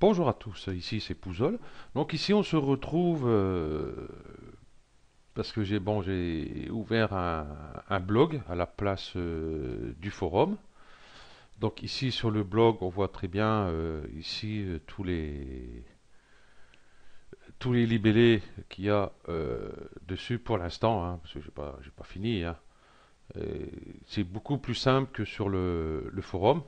Bonjour à tous, ici c'est Pouzol. Donc ici on se retrouve euh, parce que j'ai bon j'ai ouvert un, blog à la place euh, du forum. Donc ici sur le blog on voit très bien euh, ici tous les tous les libellés qu'il y a dessus pour l'instant, hein, parce que j'ai pas j'ai pas fini. Hein. C'est beaucoup plus simple que sur le forum.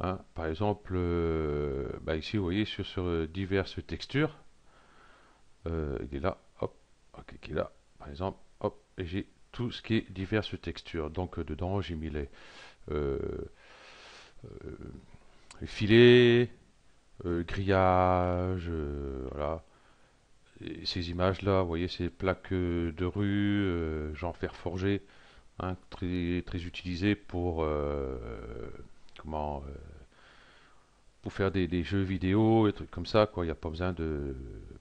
Hein, par exemple, euh, bah, ici vous voyez sur, sur euh, diverses textures, euh, il est là, hop, ok, il est là, par exemple, hop, et j'ai tout ce qui est diverses textures. Donc dedans j'ai mis les, filets, grillages, voilà. ces images là, vous voyez ces plaques de rue, j'en fer forgé, hein, très, très utilisées pour euh, pour faire des, jeux vidéo et trucs comme ça quoi il n'y a pas besoin de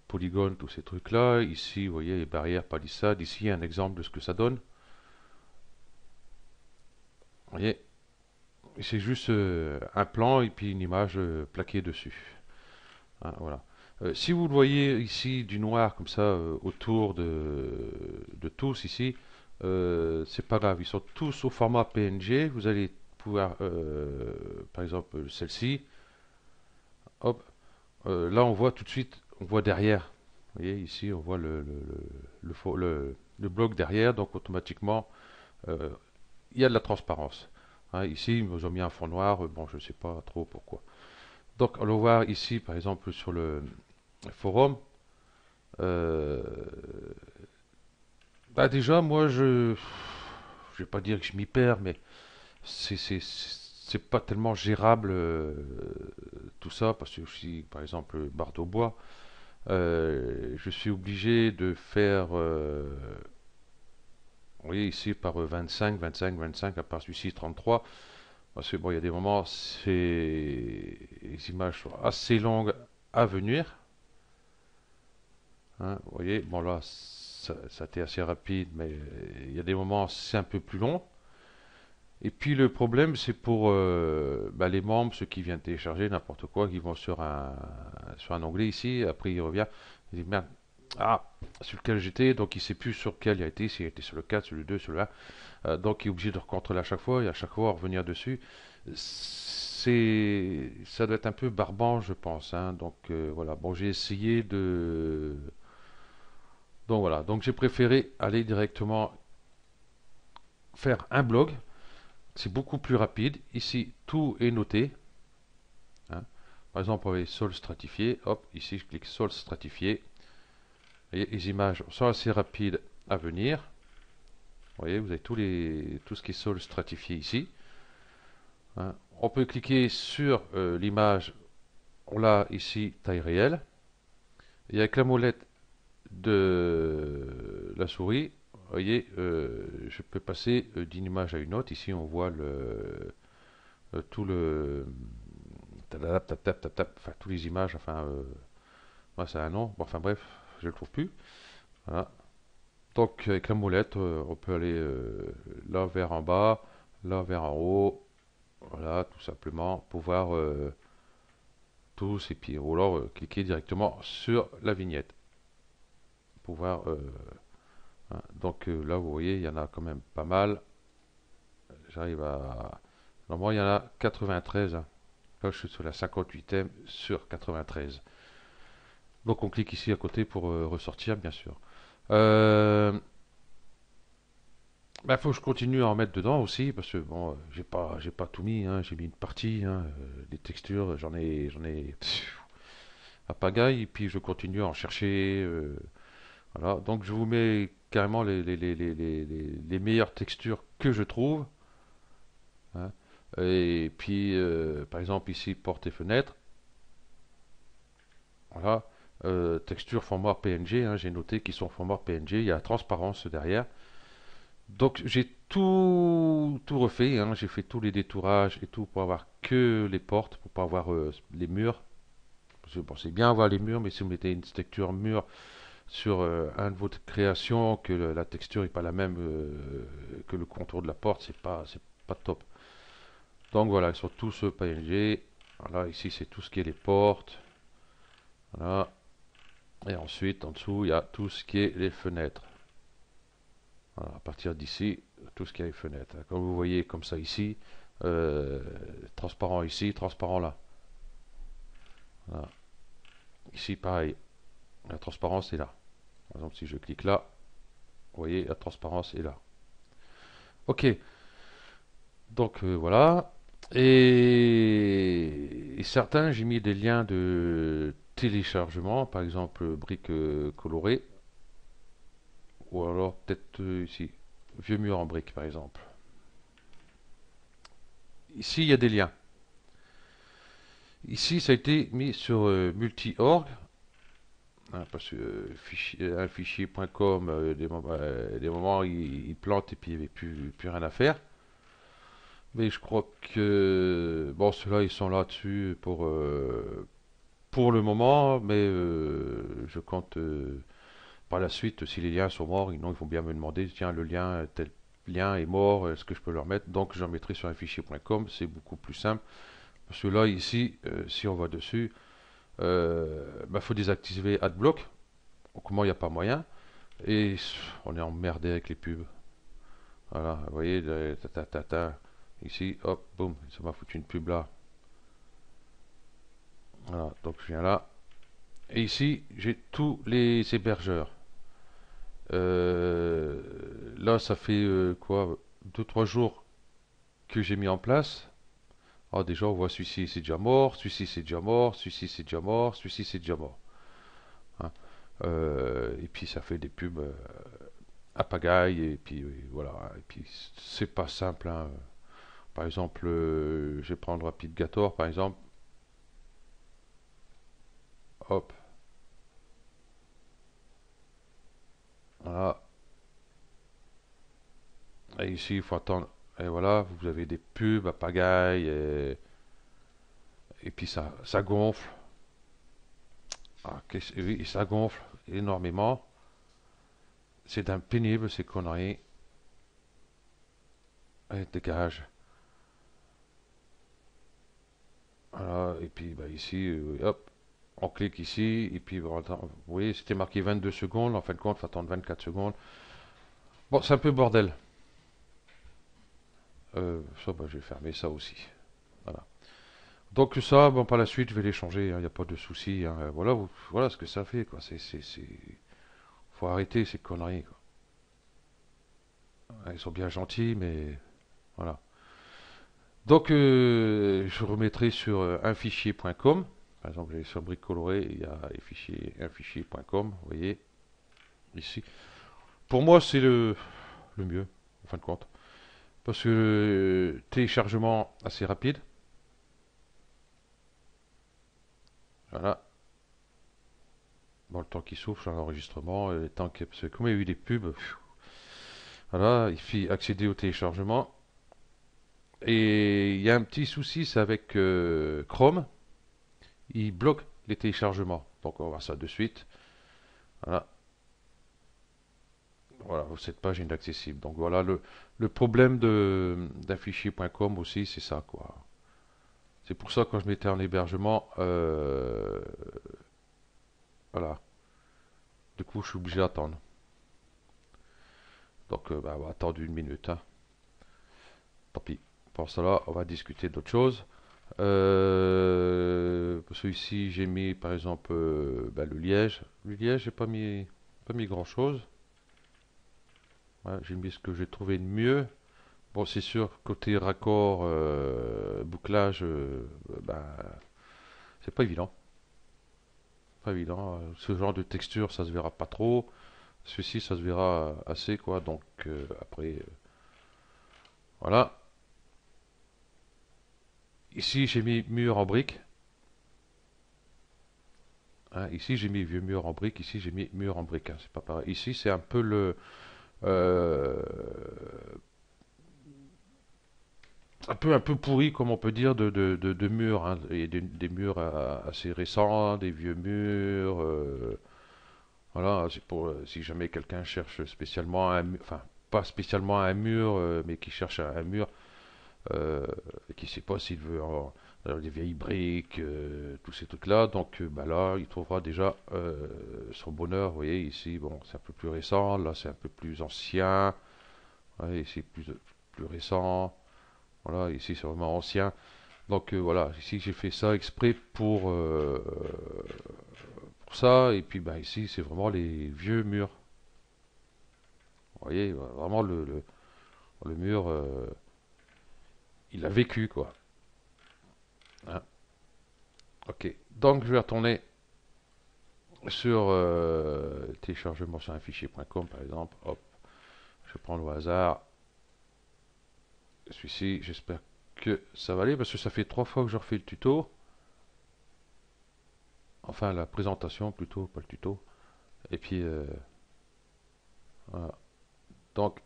polygones tous ces trucs là ici vous voyez les barrières palissades ici un exemple de ce que ça donne vous voyez c'est juste euh, un plan et puis une image euh, plaquée dessus hein, voilà si vous le voyez ici du noir comme ça autour de, tous ici, c'est pas grave, ils sont tous au format PNG. Vous allez euh, par exemple celle-ci, hop, euh, là on voit tout de suite, on voit derrière, vous voyez ici on voit le, le, le, bloc derrière, donc automatiquement euh, il y a de la transparence. Hein, ici ils ont mis un fond noir, bon je sais pas trop pourquoi. Donc on le voir ici par exemple sur le forum, bah déjà moi je je vais pas dire que je m'y perds, mais c'est pas tellement gérable euh, tout ça, parce que si par exemple le bois, euh, je suis obligé de faire, euh, vous voyez ici par 25, 25, 25, à part celui-ci 33, parce que bon, il y a des moments, les images sont assez longues à venir. Hein, vous voyez, bon là, ça, ça assez rapide, mais il y a des moments, c'est un peu plus long. Et puis le problème, c'est pour euh, bah, les membres, ceux qui viennent télécharger n'importe quoi, qui vont sur un, sur un onglet ici, après il revient, il dit merde, ah, sur lequel j'étais, donc il ne sait plus sur quel il a été, s'il a été sur le 4, sur le 2, sur le 1. Euh, donc il est obligé de recontrôler à chaque fois et à chaque fois revenir dessus. C'est, ça doit être un peu barbant, je pense. Hein. Donc euh, voilà, bon, j'ai essayé de. Donc voilà, donc j'ai préféré aller directement faire un blog c'est beaucoup plus rapide. Ici, tout est noté. Hein. Par exemple, on va sol stratifié. Hop, ici, je clique sol stratifié. les images sont assez rapides à venir. Vous voyez, vous avez tous tout ce qui est sol stratifié ici. Hein. On peut cliquer sur euh, l'image. On l'a ici, taille réelle. Et avec la molette de la souris, voyez, euh, je peux passer euh, d'une image à une autre. Ici, on voit le, euh, tout le... Tap, tap, tap, enfin, toutes les images, enfin... moi, c'est un nom. enfin, bref, je ne le trouve plus. Voilà. Donc, avec la molette, on peut aller là vers en bas, là vers en haut. Voilà, tout simplement, pouvoir tous et puis ou alors cliquer directement sur la vignette pouvoir euh, Hein, donc euh, là, vous voyez, il y en a quand même pas mal. J'arrive à... Normalement, il y en a 93. Là, je suis sur la 58 m sur 93. Donc on clique ici à côté pour euh, ressortir, bien sûr. Il euh, bah, faut que je continue à en mettre dedans aussi parce que bon, j'ai pas, j'ai pas tout mis. Hein. j'ai mis une partie, hein, des textures, j'en ai, j'en ai à pagaille. Et puis je continue à en chercher donc je vous mets carrément les, meilleures textures que je trouve. Hein. Et puis, euh, par exemple, ici, porte et fenêtre. Voilà, euh, texture format PNG. Hein. J'ai noté qu'ils sont format PNG. Il y a transparence derrière. Donc, j'ai tout, tout refait. Hein. J'ai fait tous les détourages et tout pour avoir que les portes, pour pas avoir euh, les murs. Parce que, bien avoir les murs, mais si vous mettez une texture mur, sur euh, un de vos créations que la texture n'est pas la même euh, que le contour de la porte, c'est pas c'est pas top. Donc voilà, sur tout ce PNG, voilà, ici c'est tout ce qui est les portes. Voilà. Et ensuite en dessous, il y a tout ce qui est les fenêtres. à partir d'ici, tout ce qui est les fenêtres. Comme vous voyez comme ça ici, euh, transparent ici, transparent là. Ici pareil, la transparence est là. Par exemple, si je clique là, vous voyez, la transparence est là. Ok. Donc euh, voilà. Et... certains, j'ai mis des liens de téléchargement, par exemple briques euh, colorées. Ou alors peut-être euh, ici, vieux mur en briques par exemple. Ici, il y a des liens. Ici, ça a été mis sur multi-org. Hein, parce que un euh, fichier.com, euh, euh, des, moments, il, plante et puis il n'y avait plus, rien à faire. Mais je crois que bon, ceux-là, ils sont là-dessus pour, pour le moment, mais je compte par la suite, si les liens sont morts, sinon ils vont bien me demander, tiens, le lien, tel lien est mort, est-ce que je peux leur remettre Donc j'en mettrai sur un fichier.com, c'est beaucoup plus simple. Parce que là, ici, si on va dessus, euh, bah, faut désactiver AdBlock. Comment il n'y a pas moyen. Et on est emmerdé avec les pubs. Voilà, vous voyez, ta, ta, ici, hop, boum, ça m'a foutu une pub là. Voilà, donc je viens là. Et ici, j'ai tous les hébergeurs. Euh, là, ça fait euh, quoi 2-3 jours que j'ai mis en place. Ah, déjà, on voit celui-ci, c'est déjà mort, celui-ci, c'est déjà mort, celui-ci, c'est déjà mort, celui-ci, c'est déjà mort. Hein? Euh, et puis, ça fait des pubs euh, à pagaille, et puis voilà. Et puis, c'est pas simple. Hein. Par exemple, euh, je vais prendre Rapid Gator, par exemple. Hop. Voilà. Et ici, il faut attendre et voilà, vous avez des pubs à pagaille et, puis ça, ça gonfle. Ah, oui, ça gonfle énormément. C'est un pénible ces conneries. Allez, dégage. Voilà, et puis bah, ici, euh, hop, on clique ici, et puis vous voyez, c'était marqué 22 secondes, en fin de compte, il faut attendre 24 secondes. Bon, c'est un peu bordel. Euh, ça, bah, je vais fermer ça aussi. Voilà. Donc ça, bon, par la suite, je vais les changer, il hein, n'y a pas de souci. Hein. Voilà, voilà ce que ça fait. Quoi. C'est, Faut arrêter ces conneries. Ils sont bien gentils, mais voilà. Donc euh, je remettrai sur un euh, fichier.com Par exemple, j'ai sur briques colorées, il y a les fichiers, unfichier.com, vous voyez, ici. Pour moi, c'est le, le mieux, en fin de compte parce que téléchargement assez rapide. Voilà. Bon, le temps qui souffle, l'enregistrement, et temps que, comme il y a eu des pubs, voilà, il fit accéder au téléchargement. Et il y a un petit souci, c'est avec euh, Chrome, il bloque les téléchargements. Donc on va voir ça de suite. Voilà voilà, cette page est inaccessible. Donc voilà, le, le problème d'un fichier.com aussi, c'est ça, quoi. C'est pour ça, quand je mettais en hébergement, euh, voilà. Du coup, je suis obligé d'attendre. Donc, euh, bah, on va attendre une minute. Hein. Tant pis. Pour cela, on va discuter d'autres choses. Euh, celui-ci, j'ai mis, par exemple, euh, bah, le liège. Le liège, j'ai pas mis, pas mis grand-chose j'ai mis ce que j'ai trouvé de mieux. Bon, c'est sûr, côté raccord, euh, bouclage, euh, bah, c'est pas évident. Pas évident. Ce genre de texture, ça se verra pas trop. Celui-ci, ça se verra assez, quoi. Donc, euh, après, voilà. Ici, j'ai mis mur en brique. Hein, ici, j'ai mis vieux mur en brique. Ici, j'ai mis mur en brique. Hein. c'est pas pareil. Ici, c'est un peu le euh, un peu un peu pourri, comme on peut dire, de, de, de, murs, et hein. des, des murs euh, assez récents, des vieux murs. Euh, voilà, c'est pour si jamais quelqu'un cherche spécialement un, enfin pas spécialement un mur, mais qui cherche un, mur, et qui ne sait pas s'il veut les vieilles briques, euh, tous ces trucs-là. Donc euh, bah là, il trouvera déjà euh, son bonheur. Vous voyez, ici, bon, c'est un peu plus récent. Là, c'est un peu plus ancien. ici, plus, plus récent. Voilà, ici, c'est vraiment ancien. Donc voilà, ici, j'ai fait ça exprès pour, pour ça. Et puis bah, ici, c'est vraiment les vieux murs. Vous voyez, vraiment le, le mur, il a vécu, quoi. Ok, donc je vais retourner sur euh, téléchargement sur un fichier.com par exemple. Hop, je prends le hasard. Celui-ci, j'espère que ça va aller parce que ça fait trois fois que je refais le tuto. Enfin, la présentation plutôt, pas le tuto. Et puis, euh, voilà. Donc,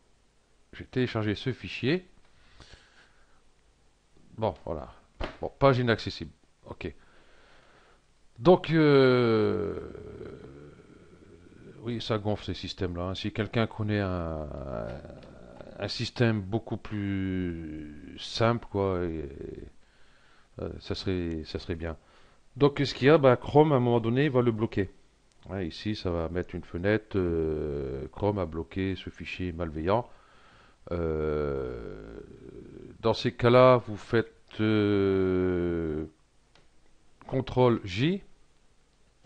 j'ai téléchargé ce fichier. Bon, voilà. Bon, page inaccessible. Ok. Donc, euh, oui, ça gonfle ces systèmes-là. Hein. Si quelqu'un connaît un, système beaucoup plus simple, quoi, euh, ça, serait, ça serait bien. Donc, quest ce qu'il y a, bah, Chrome, à un moment donné, va le bloquer. ici, ça va mettre une fenêtre. Euh, Chrome a bloqué ce fichier malveillant. dans ces cas-là, vous faites CTRL J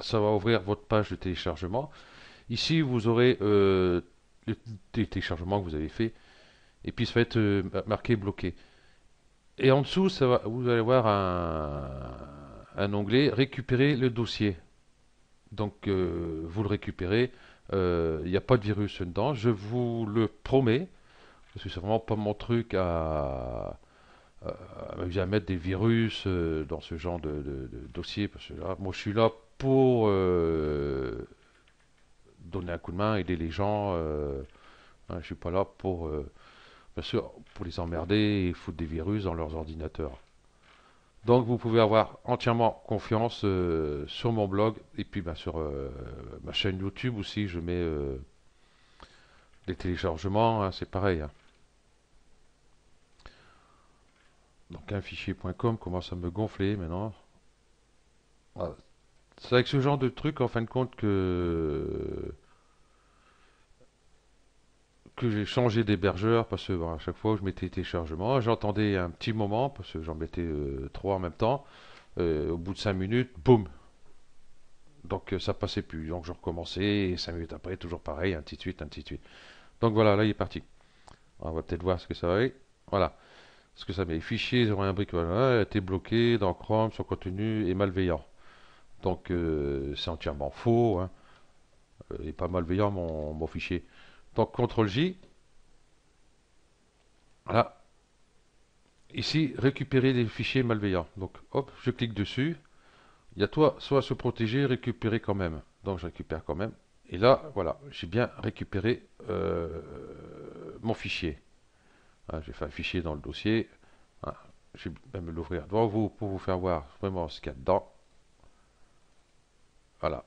ça va ouvrir votre page de téléchargement. Ici, vous aurez euh, le téléchargement que vous avez fait. Et puis, ça va être euh, marqué bloqué. Et en dessous, ça va, vous allez voir un, onglet récupérer le dossier. Donc, euh, vous le récupérez. Euh, il n'y a pas de virus dedans. Je vous le promets. Parce que c'est vraiment pas mon truc à, mettre des virus dans ce genre de, de dossier. Parce que là, moi, je suis là pour euh, donner un coup de main, aider les gens. Euh, hein, je suis pas là pour, euh, bien sûr, pour les emmerder et foutre des virus dans leurs ordinateurs. Donc vous pouvez avoir entièrement confiance sur mon blog et puis sur ma chaîne YouTube aussi. Je mets des téléchargements, hein, c'est pareil. Hein. Donc un fichier fichier.com commence à me gonfler maintenant. C'est avec ce genre de truc, en fin de compte, que que j'ai changé d'hébergeur parce que à chaque fois où je mettais téléchargement, j'entendais un petit moment parce que j'en mettais euh, trois en même temps. Euh, au bout de cinq minutes, boum. Donc euh, ça passait plus. Donc je recommençais et cinq minutes après, toujours pareil, ainsi de suite, ainsi de suite. Donc voilà, là il est parti. On va peut-être voir ce que ça va Voilà. Ce que ça met. Fichiers ils auraient un brique voilà, était bloqué dans Chrome, son contenu est malveillant. Donc c'est entièrement faux. Hein. Euh, il n'est pas malveillant mon, fichier. Donc CTRL J. Voilà. Ici, récupérer les fichiers malveillants. Donc hop, je clique dessus. Il y a toi, soit se protéger, récupérer quand même. Donc je récupère quand même. Et là, voilà, j'ai bien récupéré euh, mon fichier. Hein, j'ai fait un fichier dans le dossier. Hein, je vais même l'ouvrir devant vous pour vous faire voir vraiment ce qu'il y a dedans. Voilà.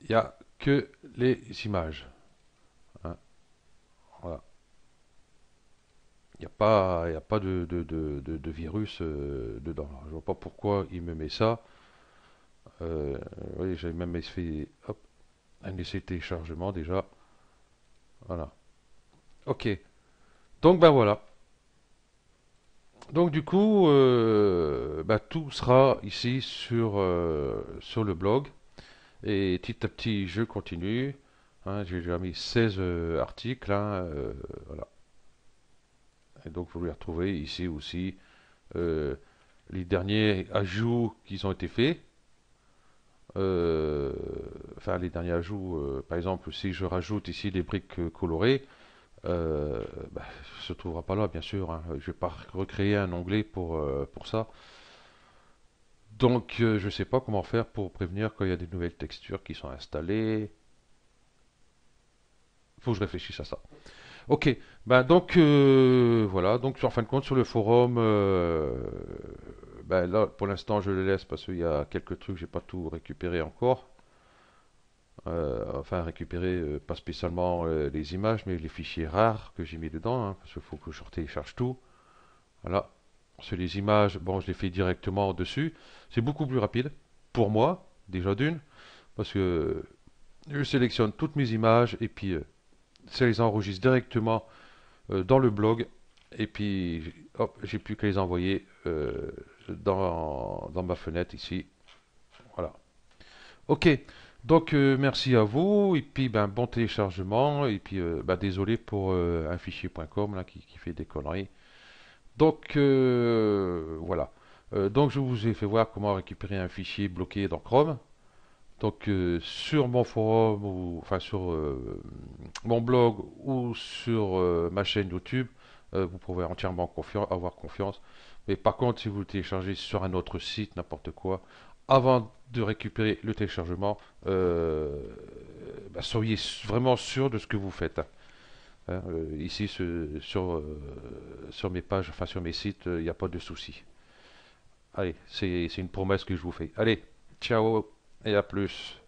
Il n'y a que les images. Hein. Voilà. Il n'y a pas, y a pas de, virus euh, dedans. Je je vois pas pourquoi il me met ça. Euh, oui, j'ai même fait un essai de téléchargement déjà. Voilà. Ok. Donc ben voilà. Donc du coup, euh, ben, tout sera ici sur, euh, sur le blog. Et petit à petit, je continue. Hein, j'ai déjà mis 16 euh, articles. Hein, euh, voilà. Et donc, vous pouvez retrouver ici aussi euh, les derniers ajouts qui ont été faits. enfin, les derniers ajouts, par exemple, si je rajoute ici des briques colorées, bah, ça ne se trouvera pas là, bien sûr. Hein. Je ne vais pas recréer un onglet pour, pour ça. Donc euh, je ne sais pas comment faire pour prévenir quand il y a des nouvelles textures qui sont installées. Faut que je réfléchisse à ça. Ok, ben donc euh, voilà, donc en fin de compte sur le forum, euh, ben là pour l'instant je le laisse parce qu'il y a quelques trucs, j'ai pas tout récupéré encore. enfin récupérer pas spécialement les images mais les fichiers rares que j'ai mis dedans, hein, parce qu'il faut que je télécharge tout. Voilà, sur les images, bon, je les fais directement dessus. C'est beaucoup plus rapide pour moi, déjà d'une, parce que je sélectionne toutes mes images et puis euh, ça les enregistre directement euh, dans le blog. Et puis, hop, j'ai plus qu'à les envoyer euh, dans, ma fenêtre ici. Voilà. Ok, donc merci à vous. Et puis, ben, bon téléchargement. Et puis, ben, désolé pour un fichier.com là, qui fait des conneries. Donc euh, voilà. Euh, donc je vous ai fait voir comment récupérer un fichier bloqué dans Chrome. Donc euh, sur mon forum ou enfin sur mon blog ou sur ma chaîne YouTube, vous pouvez entièrement avoir confiance. Mais par contre, si vous le téléchargez sur un autre site, n'importe quoi, avant de récupérer le téléchargement, bah, soyez vraiment sûr de ce que vous faites. Hein, euh, ici, sur, euh, sur, mes pages, enfin sur mes sites, euh, il n'y a pas de souci. Allez, c'est une promesse que je vous fais. Allez, ciao et à plus.